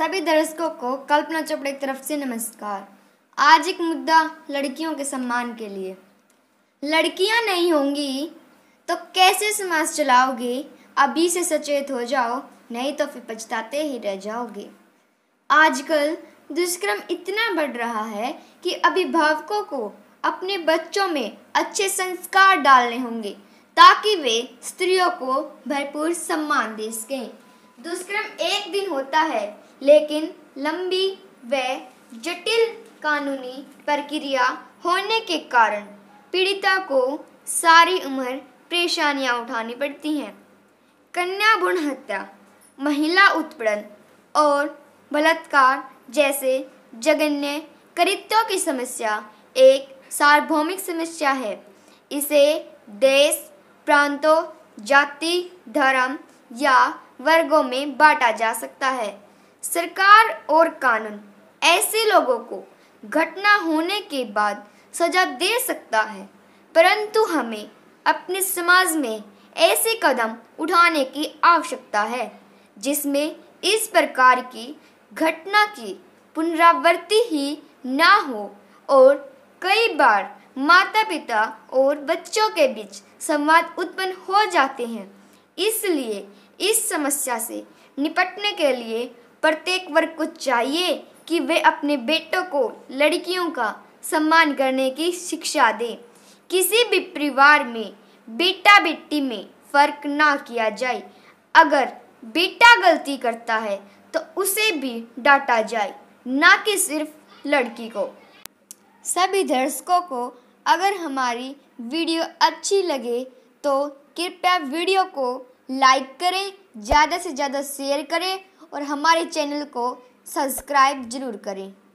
सभी दर्शकों को कल्पना चोपड़ा की तरफ से नमस्कार आज एक मुद्दा लड़कियों के सम्मान के लिए लड़कियां नहीं होंगी तो कैसे समाज चलाओगे अभी से सचेत हो जाओ नहीं तो फिर पछताते ही रह जाओगे आजकल दुष्कर्म इतना बढ़ रहा है कि अभिभावकों को अपने बच्चों में अच्छे संस्कार डालने होंगे ताकि वे स्त्रियों को भरपूर सम्मान दे सकें दुष्कर्म एक दिन होता है लेकिन लंबी व जटिल कानूनी प्रक्रिया होने के कारण पीड़िता को सारी उम्र परेशानियां उठानी पड़ती हैं कन्या भ्रूण हत्या महिला उत्पीड़न और बलात्कार जैसे जघन्य कृत्यों की समस्या एक सार्वभौमिक समस्या है इसे देश प्रांतों जाति धर्म या वर्गों में बांटा जा सकता है सरकार और कानून ऐसे लोगों को घटना होने के बाद सजा दे सकता है परंतु हमें अपने समाज में ऐसे कदम उठाने की आवश्यकता है जिसमें इस प्रकार की घटना की पुनरावृत्ति ही ना हो और कई बार माता पिता और बच्चों के बीच संवाद उत्पन्न हो जाते हैं इसलिए इस समस्या से निपटने के लिए प्रत्येक वर्ग को चाहिए कि वे अपने बेटों को लड़कियों का सम्मान करने की शिक्षा दें किसी भी परिवार में बेटा बेटी में फर्क ना किया जाए अगर बेटा गलती करता है तो उसे भी डांटा जाए ना कि सिर्फ लड़की को सभी दर्शकों को अगर हमारी वीडियो अच्छी लगे तो कृपया वीडियो को लाइक करें ज़्यादा से ज़्यादा शेयर करें और हमारे चैनल को सब्सक्राइब ज़रूर करें